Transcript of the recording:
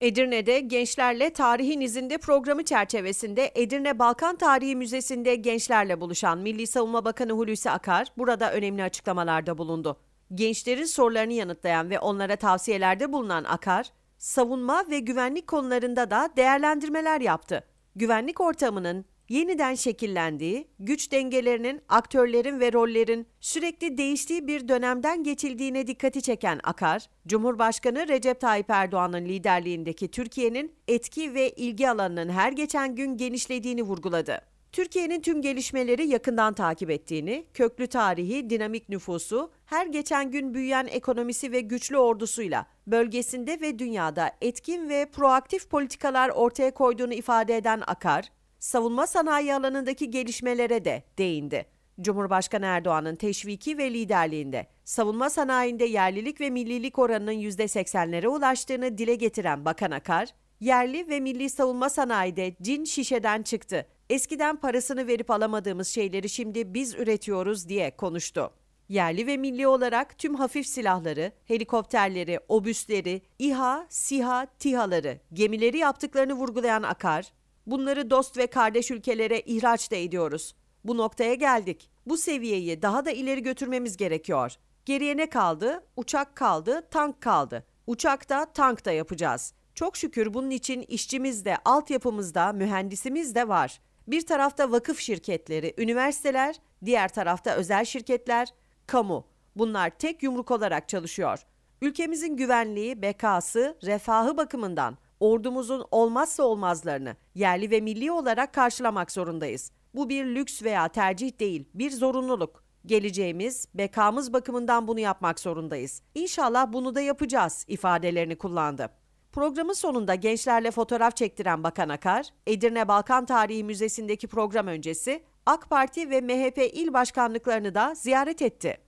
Edirne'de gençlerle tarihin izinde programı çerçevesinde Edirne Balkan Tarihi Müzesi'nde gençlerle buluşan Milli Savunma Bakanı Hulusi Akar burada önemli açıklamalarda bulundu. Gençlerin sorularını yanıtlayan ve onlara tavsiyelerde bulunan Akar, savunma ve güvenlik konularında da değerlendirmeler yaptı. Güvenlik ortamının yeniden şekillendiği, güç dengelerinin, aktörlerin ve rollerin sürekli değiştiği bir dönemden geçildiğine dikkati çeken Akar, Cumhurbaşkanı Recep Tayyip Erdoğan'ın liderliğindeki Türkiye'nin etki ve ilgi alanının her geçen gün genişlediğini vurguladı. Türkiye'nin tüm gelişmeleri yakından takip ettiğini, köklü tarihi, dinamik nüfusu, her geçen gün büyüyen ekonomisi ve güçlü ordusuyla bölgesinde ve dünyada etkin ve proaktif politikalar ortaya koyduğunu ifade eden Akar, savunma sanayi alanındaki gelişmelere de değindi. Cumhurbaşkanı Erdoğan'ın teşviki ve liderliğinde savunma sanayinde yerlilik ve millilik oranının %80'lere ulaştığını dile getiren Bakan Akar, yerli ve milli savunma sanayide cin şişeden çıktı. Eskiden parasını verip alamadığımız şeyleri şimdi biz üretiyoruz diye konuştu. Yerli ve milli olarak tüm hafif silahları, helikopterleri, obüsleri, İHA, SİHA, TİHA'ları, gemileri yaptıklarını vurgulayan Akar, Bunları dost ve kardeş ülkelere ihraç da ediyoruz. Bu noktaya geldik. Bu seviyeyi daha da ileri götürmemiz gerekiyor. Geriye ne kaldı? Uçak kaldı, tank kaldı. Uçakta, tank da yapacağız. Çok şükür bunun için işçimiz de, altyapımız da, mühendisimiz de var. Bir tarafta vakıf şirketleri, üniversiteler, diğer tarafta özel şirketler, kamu. Bunlar tek yumruk olarak çalışıyor. Ülkemizin güvenliği, bekası, refahı bakımından ordumuzun olmazsa olmazlarını yerli ve milli olarak karşılamak zorundayız. Bu bir lüks veya tercih değil, bir zorunluluk. Geleceğimiz, bekamız bakımından bunu yapmak zorundayız. İnşallah bunu da yapacağız ifadelerini kullandı. Programın sonunda gençlerle fotoğraf çektiren Bakan Akar, Edirne Balkan Tarihi Müzesi'ndeki program öncesi AK Parti ve MHP il başkanlıklarını da ziyaret etti.